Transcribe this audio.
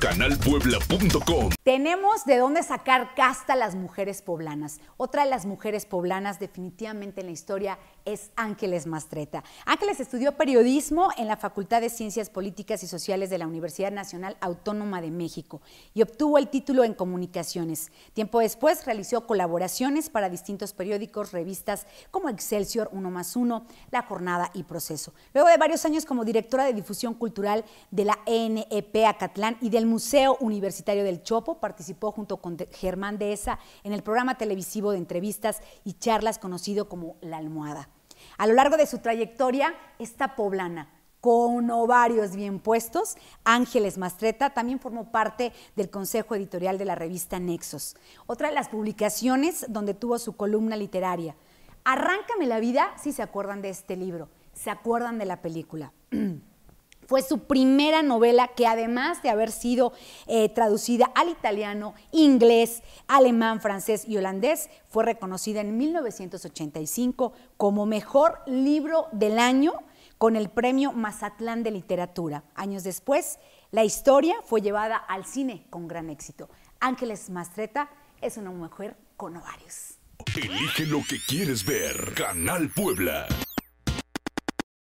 Canalpuebla.com. Tenemos de dónde sacar casta las mujeres poblanas. Otra de las mujeres poblanas definitivamente en la historia es Ángeles Mastreta. Ángeles estudió periodismo en la Facultad de Ciencias Políticas y Sociales de la Universidad Nacional Autónoma de México y obtuvo el título en comunicaciones. Tiempo después realizó colaboraciones para distintos periódicos, revistas como Excelsior, Uno más Uno, La Jornada y Proceso. Luego de varios años como directora de difusión cultural de la ENEP Acatlán y del el Museo Universitario del Chopo participó junto con Germán Dehesa en el programa televisivo de entrevistas y charlas conocido como La Almohada. A lo largo de su trayectoria, esta poblana, con ovarios bien puestos, Ángeles Mastreta también formó parte del consejo editorial de la revista Nexos, otra de las publicaciones donde tuvo su columna literaria. Arráncame la vida si se acuerdan de este libro, se acuerdan de la película. Fue su primera novela que además de haber sido eh, traducida al italiano, inglés, alemán, francés y holandés, fue reconocida en 1985 como mejor libro del año con el premio Mazatlán de Literatura. Años después, la historia fue llevada al cine con gran éxito. Ángeles Mastreta es una mujer con ovarios. Elige lo que quieres ver. Canal Puebla.